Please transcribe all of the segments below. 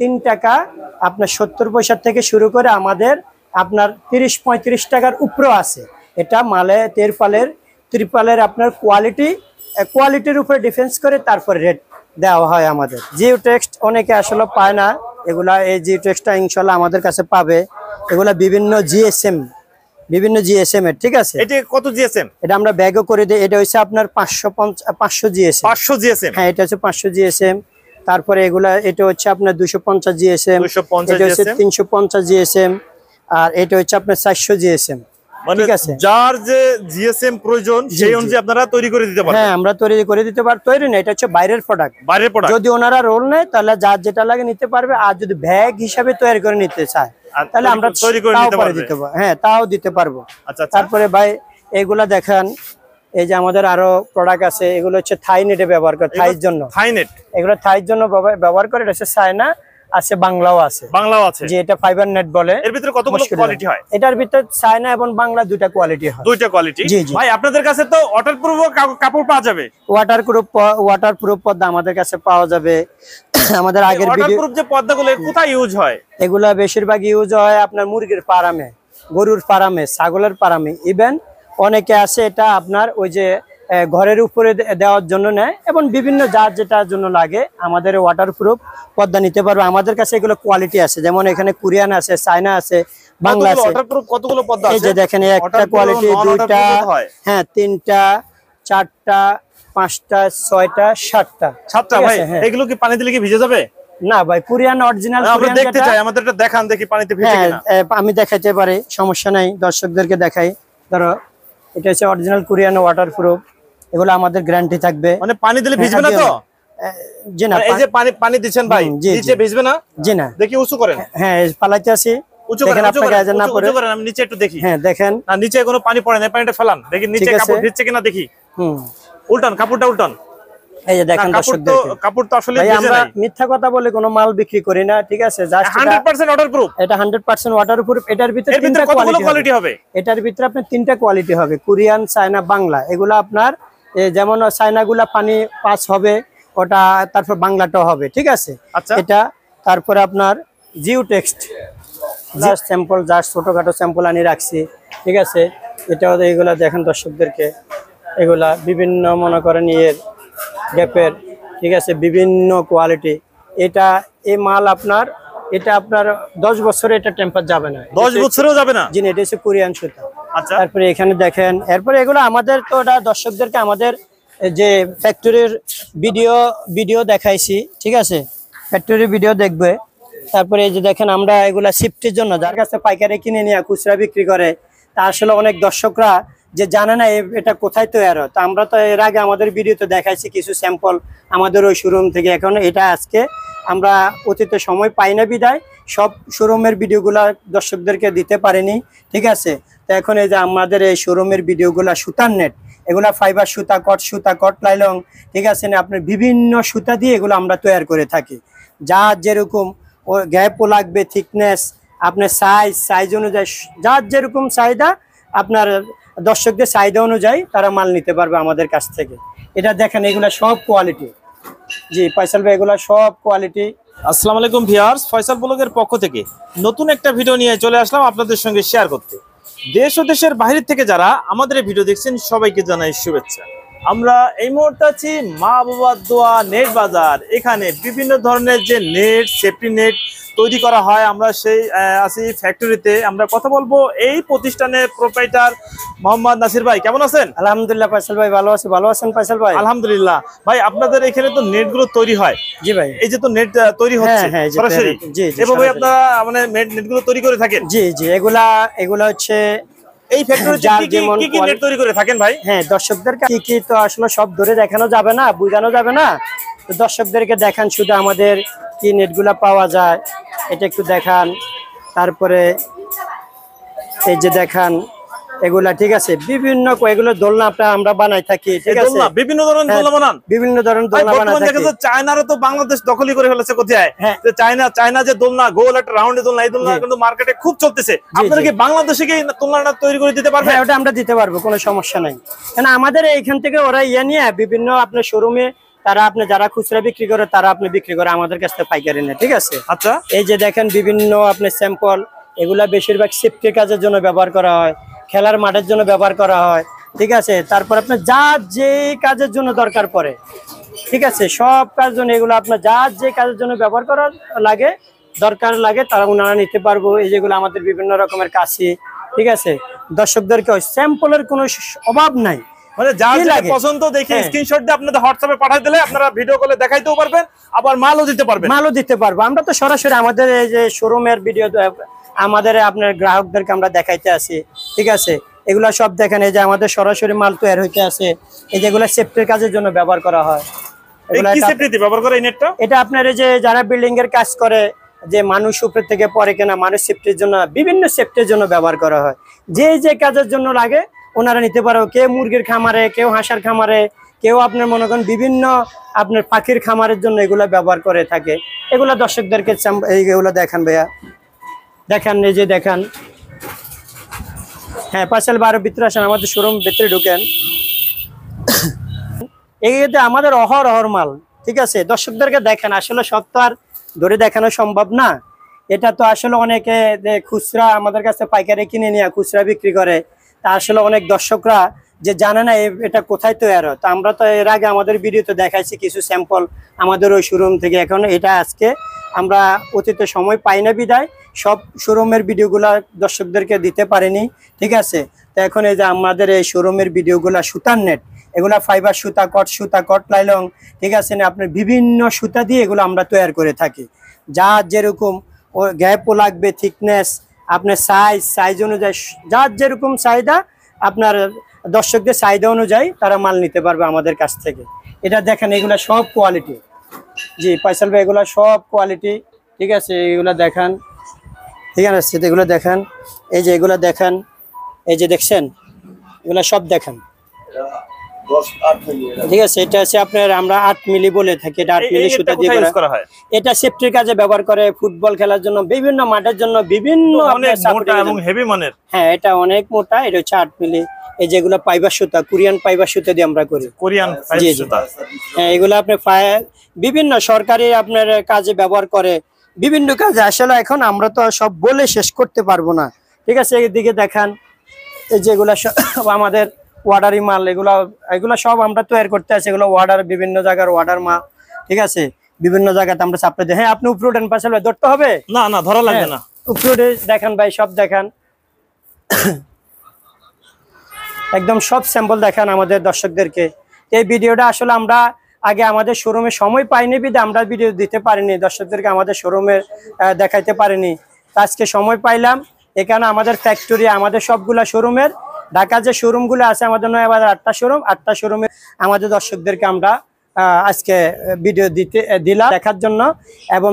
তিন টাকা আপনার সত্তর পয়সার থেকে শুরু করে আমাদের আপনার তিরিশ পঁয়ত্রিশ টাকার উপরেও আছে এটা মালে তেরপালের ত্রিপালের আপনার কোয়ালিটি কোয়ালিটির উপরে ডিফেন্স করে তারপরে রেট দেওয়া হয় আমাদের জিও টেক্সট অনেকে আসলে পায় না এগুলা এই জিও টেক্সটটা ইনশাল্লাহ আমাদের কাছে পাবে এগুলা বিভিন্ন জিএসএম বিভিন্ন জিএসএম এর ঠিক আছে এটা কত জিএসএম এটা আমরা ব্যাগও করে দিই এটা হচ্ছে আপনার পাঁচশো পঞ্চাশ পাঁচশো জিএসএম পাঁচশো জিএসএম হ্যাঁ এটা হচ্ছে পাঁচশো জিএসএম তারপরে এগুলা এটা হচ্ছে আপনার দুশো পঞ্চাশ জিএসএম তিনশো পঞ্চাশ জিএসএম আর এটা হচ্ছে আপনার চারশো জিএসএম মানে হ্যাঁ, তৈরি করে দিতে পার তৈরি না এটা হচ্ছে বাইরের প্রোডাক্ট যদি ওনারা রোল নেয় তাহলে যার যেটা লাগে নিতে পারবে আর যদি ব্যাগ হিসাবে তৈরি করে নিতে চায় তাহলে আমরা পারবো হ্যাঁ তাও দিতে পারবো আচ্ছা, আচ্ছা। তারপরে ভাই এগুলা দেখান এই যে আমাদের আরো প্রোডাক্ট আছে এগুলো হচ্ছে থাই এ ব্যবহার করে থাইয়ের জন্য থাই নেট এগুলো থাইয়ের জন্য ব্যবহার করে এটা হচ্ছে চায়না আছে বাংলাও আছে বাংলাও আছে যে এটা ফাইবার নেট বলে এর ভিতরে কতগুলো কোয়ালিটি হয় এটার ভিতরে চায়না এবং বাংলা দুইটা কোয়ালিটি হয় দুটো কোয়ালিটি জি জি ভাই আপনাদের কাছে তো ওয়াটার প্রুফ কাপড় পাওয়া যাবে ওয়াটার প্রুফ ওয়াটার প্রুফ পর্দা আমাদের কাছে পাওয়া যাবে আমাদের আগের ভিডিও প্রুফ যে পর্দাগুলো কোথায় ইউজ হয় এগুলা বেশিরভাগ ইউজ হয় আপনার মুরগির ফার্মে গরুর ফার্মে ছাগলের ফার্মে ইভেন অনেকে আছে এটা আপনার ওই যে ঘরের উপরে দেওয়ার জন্য নেয় এবং বিভিন্ন যার যেটার জন্য লাগে আমাদের ওয়াটারপ্রুফ পদ্মা নিতে পারবে আমাদের কাছে এগুলো কোয়ালিটি আছে যেমন এখানে কোরিয়ান আছে চায়না আছে বাংলা আছে কতগুলো যে দেখেন একটা কোয়ালিটি দুইটা হ্যাঁ তিনটা চারটা পাঁচটা ছয়টা সাতটা সাতটা ভাই হ্যাঁ। এগুলো কি পানি দিলে কি ভিজে যাবে না ভাই কোরিয়ান অরিজিনাল দেখতে চাই আমাদের দেখান দেখি পানিতে ভিজে হ্যাঁ, আমি দেখাইতে পারি সমস্যা নাই দর্শকদেরকে দেখাই ধরো এটা হচ্ছে অরিজিনাল কোরিয়ান ওয়াটার প্রুফ এগুলো আমাদের গ্যারান্টি থাকবে মানে পানি দিলে ভিজবে না হ্যাঁ, তো হ্যাঁ, জি না মানে এই যে পানি পানি দিচ্ছেন ভাই নিচে ভিজবে না জি না দেখি উঁচু করেন হ্যাঁ, হ্যাঁ পালাইতে আসি নিচে একটু দেখি হ্যাঁ দেখেন নিচে কোনো পানি পড়ে না পানিটা ফেলান দেখি নিচে কাপড় ভিজছে কিনা দেখি হুম উল্টান কাপড়টা উল্টান এই যে দেখেন দর্শক কাপড় তো আসলে আমরা মিথ্যা কথা বলে কোনো মাল বিক্রি করি না ঠিক আছে জাস্ট 100% ওয়াটার এটা 100% ওয়াটার এটার ভিতরে তিনটা কোয়ালিটি হবে এটার ভিতরে আপনার তিনটা কোয়ালিটি হবে কোরিয়ান চায়না বাংলা এগুলো আপনার যেমন চায়নাগুলা পানি পাস হবে ওটা তারপর বাংলাটাও হবে ঠিক আছে আচ্ছা। এটা তারপরে আপনার Geo text just sample just ছোটখাটো স্যাম্পল আনি রাখছি ঠিক আছে এটাও এইগুলা দেখেন দর্শকদেরকে এগুলা বিভিন্ন মনে করেন ইয়ের গ্যাপের ঠিক আছে বিভিন্ন কোয়ালিটি এটা এই মাল আপনার এটা আপনার দশ বছরে এটা টেম্পার যাবে না দশ বছরেও যাবে না জিনিস এটা হচ্ছে কোরিয়ান সুতা আচ্ছা। তারপরে এখানে দেখেন এরপরে এগুলো আমাদের তো এটা দর্শকদেরকে আমাদের যে ফ্যাক্টরির ভিডিও ভিডিও দেখাইছি ঠিক আছে ফ্যাক্টরির ভিডিও দেখবে তারপরে এই যে দেখেন আমরা এগুলা শিফটের জন্য যার কাছে পাইকারি কিনে নিয়ে খুচরা বিক্রি করে তা আসলে অনেক দর্শকরা যে জানে না এটা কোথায় তৈরি হয় তো আমরা তো এর আগে আমাদের ভিডিওতে দেখাইছি কিছু স্যাম্পল আমাদের ওই শোরুম থেকে এখন এটা আজকে আমরা অতীতে সময় পাই না বিদায় সব শোরুমের ভিডিওগুলো দর্শকদেরকে দিতে পারেনি ঠিক আছে তো এখন এই যে আমাদের এই শোরুমের ভিডিওগুলো সুতার নেট এগুলো ফাইবার সুতা কট সুতা কট লাইলং ঠিক আছে না আপনার বিভিন্ন সুতা দিয়ে এগুলো আমরা তৈরি করে থাকি যা যেরকম ও গ্যাপও লাগবে থিকনেস আপনার সাইজ সাইজ অনুযায়ী যার যেরকম চাহিদা আপনার দর্শকদের চাহিদা অনুযায়ী তারা মাল নিতে পারবে আমাদের কাছ থেকে এটা দেখেন এগুলা সব কোয়ালিটি জি ফয়সাল ভাই এগুলা সব কোয়ালিটি আসসালামু আলাইকুম ভিয়ার্স ফয়সাল ব্লগের পক্ষ থেকে নতুন একটা ভিডিও নিয়ে চলে আসলাম আপনাদের সঙ্গে শেয়ার করতে দেশ ও দেশের বাহির থেকে যারা আমাদের ভিডিও দেখছেন সবাইকে জানাই শুভেচ্ছা আমরা এই মুহূর্তে আছি মা বাবার দোয়া নেট বাজার এখানে বিভিন্ন ধরনের যে নেট সেফটি নেট তৈরি করা হয় আমরা সেই আছি ফ্যাক্টরিতে আমরা কথা বলবো এই প্রতিষ্ঠানের প্রোপাইটার মোহাম্মদ নাসির ভাই কেমন আছেন আলহামদুলিল্লাহ পাইসাল ভাই ভালো আছি ভালো আছেন পাইসাল ভাই আলহামদুলিল্লাহ ভাই আপনাদের এখানে তো নেট গুলো তৈরি হয় জি ভাই এই যে তো নেট তৈরি হ্যাঁ, হচ্ছে হ্যাঁ, সরাসরি আপনারা মানে নেট গুলো তৈরি করে থাকেন জি জি এগুলা এগুলা হচ্ছে এই ফ্যাক্টরিতে কি কি নেট তৈরি করে থাকেন ভাই হ্যাঁ দর্শকদের কি কি তো আসলে সব ধরে দেখানো যাবে না বুঝানো যাবে না তো দর্শকদেরকে দেখান শুধু আমাদের কি নেটগুলা পাওয়া যায় এটা একটু দেখান তারপরে এই যে দেখান এগুলা ঠিক আছে বিভিন্ন দোলনা আপনার আমরা বানাই থাকি ঠিক আছে বিভিন্ন ধরনের দোলনা হ্যাঁ, বানান বিভিন্ন ধরনের দোলনা বানান তো বাংলাদেশ দখলই করে ফেলেছে কোথায় হ্যাঁ। চায়না চায়না যে দোলনা গোল একটা রাউন্ডে দোলনা এই দোলনা কিন্তু মার্কেটে খুব চলতেছে আপনারা কি বাংলাদেশে কি দোলনাটা তৈরি করে দিতে পারবেন হ্যাঁ, ওটা আমরা দিতে পারবো কোনো সমস্যা নাই কারণ আমাদের এইখান থেকে ওরা ইয়ে নিয়ে বিভিন্ন আপনার শোরুমে তারা আপনি যারা খুচরা বিক্রি করে তারা আপনি বিক্রি করে আমাদের কাছ থেকে পাইকারি নেয় ঠিক আছে আচ্ছা এই যে দেখেন বিভিন্ন আপনি স্যাম্পল এগুলা বেশিরভাগ সেফটির কাজের জন্য ব্যবহার করা হয় খেলার মাঠের জন্য ব্যবহার করা হয় ঠিক আছে তারপর আপনার যা যে কাজের জন্য দরকার পড়ে ঠিক আছে সব কাজ জন্য এগুলো আপনার যা যে কাজের জন্য ব্যবহার করার লাগে দরকার লাগে তারা ওনারা নিতে পারবো এই যেগুলো আমাদের বিভিন্ন রকমের কাশি ঠিক আছে দর্শকদেরকে স্যাম্পলের কোনো অভাব নাই মানে হোয়াটসঅ্যাপে আপনারা ভিডিও কলে দেখাইতেও পারবেন আবার দিতে দিতে আমরা তো সরাসরি আমাদের এই যে ভিডিও আমাদের আপনার গ্রাহকদেরকে আমরা দেখাইতে আসি ঠিক আছে এগুলা সব দেখেন এই যে আমাদের সরাসরি মাল তৈরি হইতে আছে এই যেগুলো সেফটির কাজের জন্য ব্যবহার করা হয় এটা আপনার যে যারা বিল্ডিং এর কাজ করে যে মানুষ উপরে থেকে পরে কেনা মানুষ সেফটির জন্য বিভিন্ন সেফটির জন্য ব্যবহার করা হয় যে যে কাজের জন্য লাগে ওনারা নিতে পারো কেউ মুরগির খামারে কেউ হাঁসার খামারে কেউ আপনার মনে করেন বিভিন্ন আপনার পাখির খামারের জন্য এগুলো ব্যবহার করে থাকে এগুলো দর্শকদেরকে এইগুলো দেখান ভাইয়া দেখান নিজে দেখান হ্যাঁ পাঁচাল বারো ভিতরে আসেন আমাদের শোরুম ভিতরে ঢুকেন এগুলোতে আমাদের অহর অহর মাল ঠিক আছে দর্শকদেরকে দেখেন আসলে সব তো আর ধরে দেখানো সম্ভব না এটা তো আসলে অনেকে খুচরা আমাদের কাছে পাইকারি কিনে নিয়ে খুচরা বিক্রি করে তা আসলে অনেক দর্শকরা যে জানে না এটা কোথায় তৈরি হয় তো আমরা তো এর আগে আমাদের ভিডিওতে দেখাইছি কিছু স্যাম্পল আমাদের ওই শোরুম থেকে এখন এটা আজকে আমরা অতীতে সময় পাই না বিদায় সব শোরুমের ভিডিওগুলো দর্শকদেরকে দিতে পারেনি ঠিক আছে তো এখন এই যে আমাদের এই শোরুমের ভিডিওগুলো সুতার নেট এগুলা ফাইবার সুতা কট সুতা কট লাইলং ঠিক আছে না আপনার বিভিন্ন সুতা দিয়ে এগুলো আমরা তৈরি করে থাকি যা যেরকম ও গ্যাপও লাগবে থিকনেস আপনার সাইজ সাইজ অনুযায়ী যার যেরকম চাহিদা আপনার দর্শকদের চাহিদা অনুযায়ী তারা মাল নিতে পারবে আমাদের কাছ থেকে এটা দেখেন এগুলা সব কোয়ালিটি জি পাইসাল ভাই এগুলা সব কোয়ালিটি ঠিক আছে এগুলা দেখান ঠিক আছে এগুলো দেখান এই যে এগুলা দেখান এই যে দেখছেন এগুলা সব দেখান ঠিক আছে এটা হচ্ছে আপনার আমরা আট মিলি বলে থাকি সুতা দিয়ে এটা সেফটির কাজে ব্যবহার করে ফুটবল খেলার জন্য বিভিন্ন মাঠের জন্য বিভিন্ন হ্যাঁ এটা অনেক মোটা হচ্ছে আট মিলি যেগুলো পাইবার সুতা কোরিয়ান পাইবার সুতা দিয়ে আমরা করি কোরিয়ান হ্যাঁ, হ্যাঁ এগুলো আপনি বিভিন্ন সরকারি আপনার কাজে ব্যবহার করে বিভিন্ন কাজে আসলে এখন আমরা তো সব বলে শেষ করতে পারবো না ঠিক আছে এদিকে দেখান এই যেগুলা আমাদের ওয়ার্ডারি মাল এগুলা এগুলো সব আমরা তৈরি করতে আছি এগুলো ওয়ার্ডার বিভিন্ন জায়গার ওয়ার্ডার মাল ঠিক আছে বিভিন্ন জায়গাতে আমরা সাপ্লাই দিই হ্যাঁ আপনি উপরোড এন্ড পার্সেল ধরতে হবে না না ধরা লাগবে হ্যাঁ, না উপরোডে দেখেন ভাই সব দেখান একদম সব স্যাম্পল দেখান আমাদের দর্শকদেরকে এই ভিডিওটা আসলে আমরা আগে আমাদের শোরুমে সময় পাইনি বিদে আমরা ভিডিও দিতে পারিনি দর্শকদেরকে আমাদের শোরুমে দেখাইতে পারিনি আজকে সময় পাইলাম এখানে আমাদের ফ্যাক্টরি আমাদের সবগুলা শোরুমের ঢাকার যে শোরুমগুলো আছে আমাদের নয় বাজার আটটা শোরুম আটটা শোরুমে আমাদের দর্শকদেরকে আমরা আজকে ভিডিও দিতে দিলাম দেখার জন্য এবং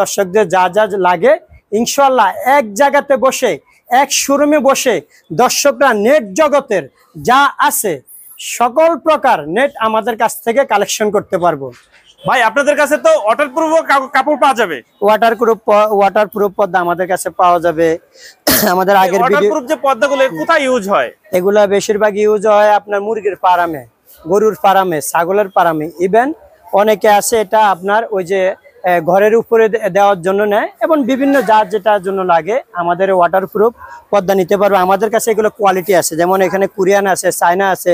দর্শকদের যা যা লাগে ইনশাল্লাহ এক জায়গাতে বসে এক শোরুমে বসে দর্শকরা নেট জগতের যা আছে সকল প্রকার নেট আমাদের কাছ থেকে কালেকশন করতে পারবো ভাই আপনাদের কাছে তো ওয়াটারপ্রুফ কাপড় পাওয়া যাবে ওয়াটারপ্রুফ ওয়াটারপ্রুফ পর্দা আমাদের কাছে পাওয়া যাবে আমাদের আগের ওয়াটার প্রুফ যে পর্দাগুলো কোথায় ইউজ হয় এগুলো বেশিরভাগ ইউজ হয় আপনার মুরগির ফার্মে গরুর ফার্মে ছাগলের ফার্মে ইভেন অনেকে আছে এটা আপনার ওই যে ঘরের উপরে দেওয়ার জন্য নেয় এবং বিভিন্ন যার যেটার জন্য লাগে আমাদের ওয়াটারপ্রুফ পর্দা নিতে পারবে আমাদের কাছে এগুলো কোয়ালিটি আছে যেমন এখানে কোরিয়ান আছে চায়না আছে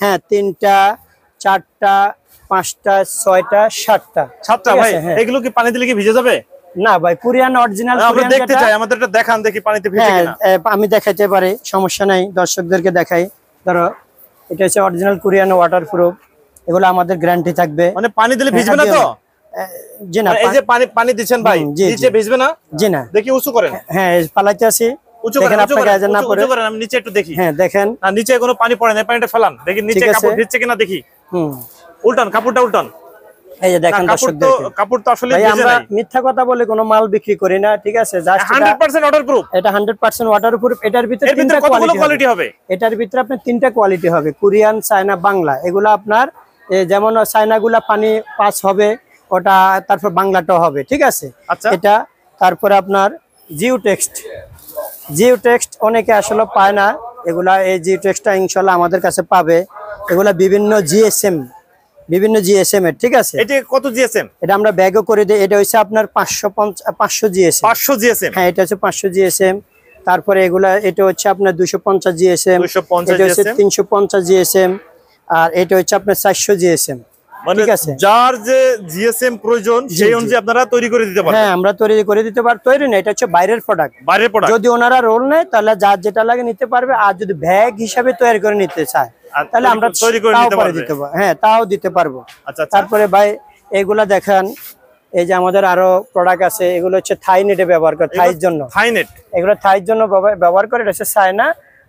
হ্যাঁ, তিনটা চারটা পাঁচটা ছয়টা সাতটা হ্যাঁ। হ্যাঁ, আমি দেখাতে পারি সমস্যা নাই দর্শকদেরকে দেখাই ধরো এটা হচ্ছে অরিজিনাল কোরিয়ান ওয়াটারপ্রুফ এগুলো আমাদের গ্যারান্টি থাকবে মানে পানি দিলে ভিজবে না তো জি না মানে এই যে পানি পানি দিচ্ছেন ভাই নিচে ভিজবে না জি না দেখি উঁচু করেন হ্যাঁ পালাইতে আছি নিচে একটু দেখি হ্যাঁ, দেখেন নিচে পানি পড়ে না পানিটা দেখি উল্টান কাপড়টা আমরা মিথ্যা কথা বলে কোনো মাল বিক্রি করি না ঠিক আছে ভিতরে তিনটা কোয়ালিটি হবে এটার ভিতরে আপনার তিনটা কোয়ালিটি হবে কোরিয়ান চায়না বাংলা এগুলো আপনার যেমন চায়নাগুলা পানি পাস হবে ওটা তারপর বাংলাটাও হবে ঠিক আছে আচ্ছা। এটা তারপরে আপনার জিও টেক্সট জিও টেক্সট অনেকে আসলে পায় না এগুলা এই জিও টেক্সটটা ইনশাল্লাহ আমাদের কাছে পাবে এগুলা বিভিন্ন জিএসএম বিভিন্ন জিএসএম এর ঠিক আছে এটা কত জিএসএম এটা আমরা ব্যাগও করে দিই এটা হচ্ছে আপনার পাঁচশো পাঁচশো জিএসএম পাঁচশো জিএসএম হ্যাঁ এটা হচ্ছে পাঁচশো জিএসএম তারপরে এগুলা এটা হচ্ছে আপনার 250 পঞ্চাশ জিএসএম 250 জিএসএম তিনশো পঞ্চাশ জিএসএম আর এটা হচ্ছে আপনার চারশো জিএসএম মানে যার যে জিএসএম প্রয়োজন অনুযায়ী আপনারা তৈরি করে দিতে হ্যাঁ আমরা তৈরি করে দিতে তৈরি না এটা হচ্ছে বাইরের প্রোডাক্ট যদি ওনারা রোল নেয় তাহলে যার যেটা লাগে নিতে পারবে আর যদি ব্যাগ হিসাবে তৈরি করে নিতে চায় আচ্ছা, তাহলে আমরা তৈরি হ্যাঁ তাও দিতে পারবো আচ্ছা, আচ্ছা। তারপরে ভাই এগুলা দেখান এই যে আমাদের আরো প্রোডাক্ট আছে এগুলো হচ্ছে থাই নেটে ব্যবহার করে থাইয়ের জন্য থাই নেট এগুলো থাইয়ের জন্য ব্যবহার করে এটা হচ্ছে চায়না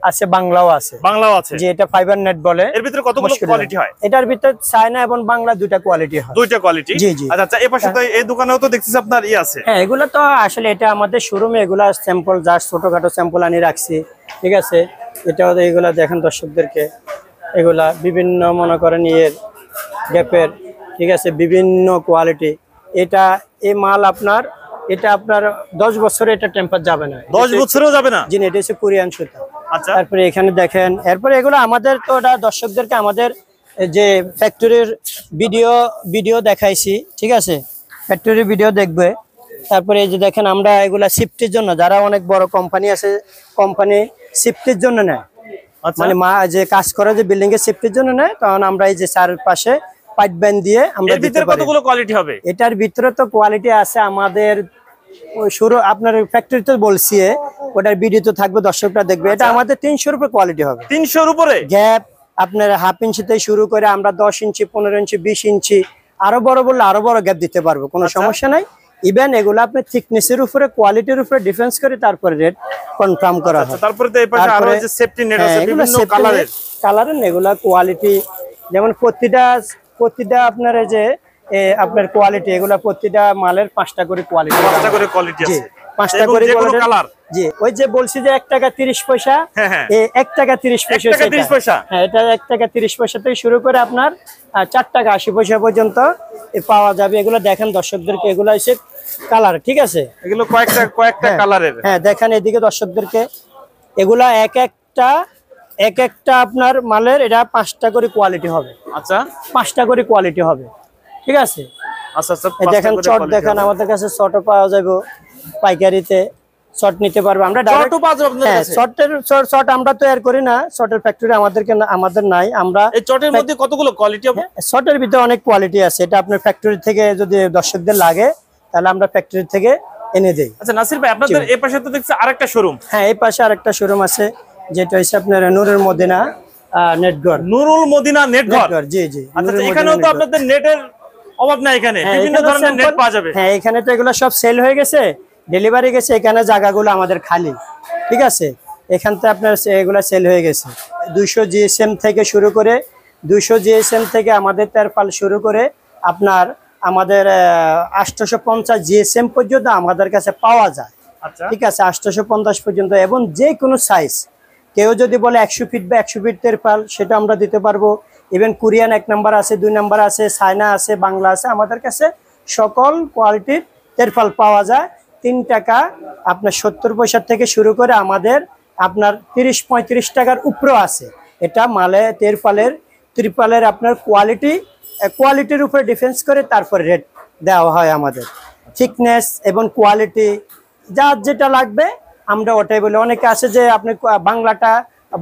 আছে বাংলাও আছে বাংলাও আছে যে এটা ফাইবার নেট বলে এর ভিতরে কতগুলো কোয়ালিটি হয় এটার ভিতরে চায়না এবং বাংলা দুইটা কোয়ালিটি হয় দুইটা কোয়ালিটি জি জি আচ্ছা, আচ্ছা এই পাশে তো হ্যাঁ। এই দোকানেও তো দেখতেছি আপনার ই আছে হ্যাঁ এগুলো তো আসলে এটা আমাদের শোরুমে এগুলো স্যাম্পল জাস্ট ছোটখাটো স্যাম্পল আনি রাখছি ঠিক আছে এটাও এগুলো দেখেন দর্শকদেরকে এগুলা বিভিন্ন মনে করেন ইয়ের গ্যাপের ঠিক আছে বিভিন্ন কোয়ালিটি এটা এই মাল আপনার এটা আপনার দশ বছরে এটা টেম্পার যাবে না দশ বছরেও যাবে না জি এটা হচ্ছে কোরিয়ান সুতা আচ্ছা তারপরে এখানে দেখেন এরপরে এগুলো আমাদের তো ওটা দর্শকদেরকে আমাদের যে ফ্যাক্টরির ভিডিও ভিডিও দেখাইছি ঠিক আছে ফ্যাক্টরির ভিডিও দেখবে তারপরে এই যে দেখেন আমরা এগুলা সিফটির জন্য যারা অনেক বড় কোম্পানি আছে কোম্পানি শিফটির জন্য নেয় আচ্ছা। মানে মা যে কাজ করে যে বিল্ডিং এর সিফটির জন্য নেয় কারণ আমরা এই যে চারপাশে পাইপ ব্যান্ড দিয়ে আমরা ভিতরে কতগুলো কোয়ালিটি হবে এটার ভিতরে তো কোয়ালিটি আছে আমাদের শুরু আপনার ফ্যাক্টরি তো বলছি ওটার ভিডিও তো থাকবে দর্শকরা দেখবে এটা আচ্ছা। আমাদের তিনশো রুপে কোয়ালিটি হবে তিনশো উপরে গ্যাপ আপনার হাফ ইঞ্চি থেকে শুরু করে আমরা দশ ইঞ্চি পনেরো ইঞ্চি বিশ ইঞ্চি আরো বড় বললে আরো বড় গ্যাপ দিতে পারবো কোনো আচ্ছা। সমস্যা নাই ইভেন এগুলো আপনি থিকনেসের উপরে কোয়ালিটির উপরে ডিফেন্স করে তারপরে রেট কনফার্ম করা আচ্ছা, হয় তারপরে কালারের কালারের এগুলা কোয়ালিটি যেমন প্রতিটা প্রতিটা আপনার যে আপনার কোয়ালিটি এগুলা প্রতিটা মালের পাঁচটা করে কোয়ালিটি পাঁচটা করে কোয়ালিটি আছে পাঁচটা করে কালার জি ওই যে বলছি যে এক টাকা তিরিশ পয়সা হ্যাঁ, হ্যাঁ। এক টাকা তিরিশ পয়সা হ্যাঁ এটা এক টাকা তিরিশ পয়সা থেকে শুরু করে আপনার চার টাকা আশি পয়সা পর্যন্ত পাওয়া যাবে এগুলো দেখেন দর্শকদেরকে এগুলো এসে কালার ঠিক আছে এগুলো কয়েকটা কয়েকটা কালারের হ্যাঁ, হ্যাঁ দেখেন এদিকে দর্শকদেরকে এগুলা এক একটা এক একটা আপনার মালের এটা পাঁচটা করে কোয়ালিটি হবে আচ্ছা পাঁচটা করে কোয়ালিটি হবে ঠিক আছে আচ্ছা, আচ্ছা দেখেন চট দেখেন আমাদের কাছে চটও পাওয়া যাবে পাইকারিতে শর্ট নিতে পারবে আমরা শর্টও পাওয়া শর্টের শর্ট হ্যাঁ, আমরা তৈরি করি না শর্টের ফ্যাক্টরি আমাদেরকে আমাদের নাই আমরা এই শর্টের মধ্যে কতগুলো কোয়ালিটি হবে শর্টের হ্যাঁ, ভিতরে অনেক কোয়ালিটি আছে এটা আপনার ফ্যাক্টরি থেকে যদি দর্শকদের লাগে তাহলে আমরা ফ্যাক্টরি থেকে এনে দেই আচ্ছা নাসির ভাই আপনাদের এই পাশে তো দেখছি আরেকটা শোরুম হ্যাঁ এই পাশে আরেকটা শোরুম আছে যেটা হচ্ছে আপনার নুরের মদিনা নেটঘর নুরুল মদিনা নেটঘর জি জি আচ্ছা, আচ্ছা এখানেও তো আপনাদের নেটের অভাব না এখানে হ্যাঁ, বিভিন্ন ধরনের নেট পাওয়া যাবে হ্যাঁ এখানে তো এগুলো সব সেল হয়ে গেছে ডেলিভারি গেছে এখানে জায়গাগুলো আমাদের খালি ঠিক আছে এখান থেকে আপনার এগুলো সেল হয়ে গেছে দুইশো জিএসএম থেকে শুরু করে দুইশো জিএসএম থেকে আমাদের তেরপাল শুরু করে আপনার আমাদের আষ্টশো পঞ্চাশ জিএসএম পর্যন্ত আমাদের কাছে পাওয়া যায় আচ্ছা। ঠিক আছে আষ্টশো পঞ্চাশ পর্যন্ত এবং যে কোনো সাইজ কেউ যদি বলে একশো ফিট বা একশো ফিট তেরপাল সেটা আমরা দিতে পারবো ইভেন কোরিয়ান এক নাম্বার আছে দুই নাম্বার আছে চায়না আছে বাংলা আছে আমাদের কাছে সকল কোয়ালিটির তেরফল পাওয়া যায় তিন টাকা আপনার সত্তর পয়সার থেকে শুরু করে আমাদের আপনার তিরিশ পঁয়ত্রিশ টাকার উপরেও আছে এটা মালে তেরফালের ত্রিপালের আপনার কোয়ালিটি কোয়ালিটির উপরে ডিফেন্স করে তারপর রেট দেওয়া হয় আমাদের থিকনেস এবং কোয়ালিটি যা যেটা লাগবে আমরা ওটাই বলি অনেকে আছে যে আপনি বাংলাটা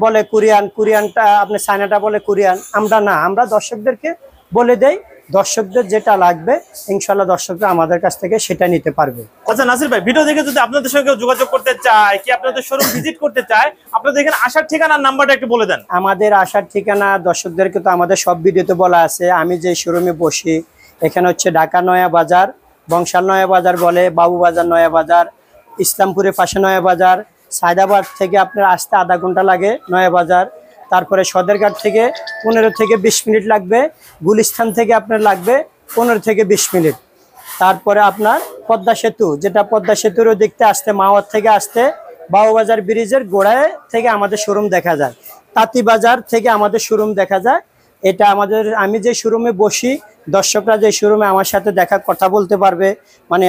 বলে কোরিয়ান কোরিয়ানটা আপনি চায়নাটা বলে কোরিয়ান আমরা না আমরা দর্শকদেরকে বলে দেই দর্শকদের যেটা লাগবে ইনশাল্লাহ দর্শকরা আমাদের কাছ থেকে সেটা নিতে পারবে আচ্ছা নাসির ভাই ভিডিও দেখে যদি আপনাদের সঙ্গে যোগাযোগ করতে চায় কি আপনাদের শোরুম ভিজিট করতে চায় আপনাদের এখানে আসার ঠিকানার নাম্বারটা একটু বলে দেন আমাদের আসার ঠিকানা দর্শকদেরকে তো আমাদের সব ভিডিওতে বলা আছে আমি যে শোরুমে বসি এখানে হচ্ছে ঢাকা নয়া বাজার বংশাল নয়া বাজার বলে বাবু বাজার নয়া বাজার ইসলামপুরে পাশে নয়া বাজার সায়দাবাদ থেকে আপনার আসতে আধা ঘন্টা লাগে নয়াবাজার তারপরে সদরঘাট থেকে পনেরো থেকে বিশ মিনিট লাগবে গুলিস্থান থেকে আপনার লাগবে পনেরো থেকে বিশ মিনিট তারপরে আপনার পদ্মা সেতু যেটা পদ্মা সেতুরও দেখতে আসতে মাওয়ার থেকে আসতে বাউবাজার ব্রিজের গোড়ায় থেকে আমাদের শোরুম দেখা যায় তাঁতিবাজার থেকে আমাদের শোরুম দেখা যায় এটা আমাদের আমি যে শোরুমে বসি দর্শকরা যে শোরুমে আমার সাথে দেখা কথা বলতে পারবে মানে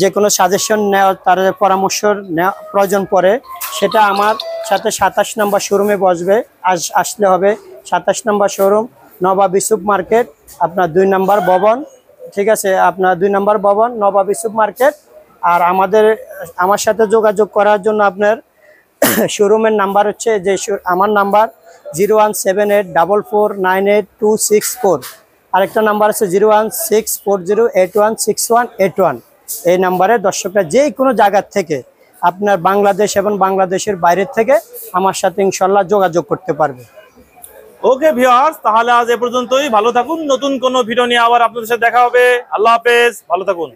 যে কোনো সাজেশন নেওয়া তাদের পরামর্শ প্রয়োজন পড়ে সেটা আমার সাথে সাতাশ নম্বর শোরুমে বসবে আস আসলে হবে সাতাশ নম্বর শোরুম নবাব ইসুফ মার্কেট আপনার দুই নম্বর ভবন ঠিক আছে আপনার দুই নম্বর ভবন নবাব ইসুফ মার্কেট আর আমাদের আমার সাথে যোগাযোগ করার জন্য আপনার শোরুমের নাম্বার হচ্ছে যে আমার number zero one seven eight double four nine eight two six four আরেকটা নাম্বার আছে zero one six four zero eight one six one eight one এই নাম্বারে দর্শকরা যে কোনো জায়গার থেকে আপনার বাংলাদেশ এবং বাংলাদেশের বাইরের থেকে আমার সাথে ইনশাল্লাহ যোগাযোগ করতে পারবে ওকে ভিওয়ার্স তাহলে আজ এ পর্যন্তই ভালো থাকুন নতুন কোনো ভিডিও নিয়ে আবার আপনাদের সাথে দেখা হবে আল্লাহ হাফেজ ভালো থাকুন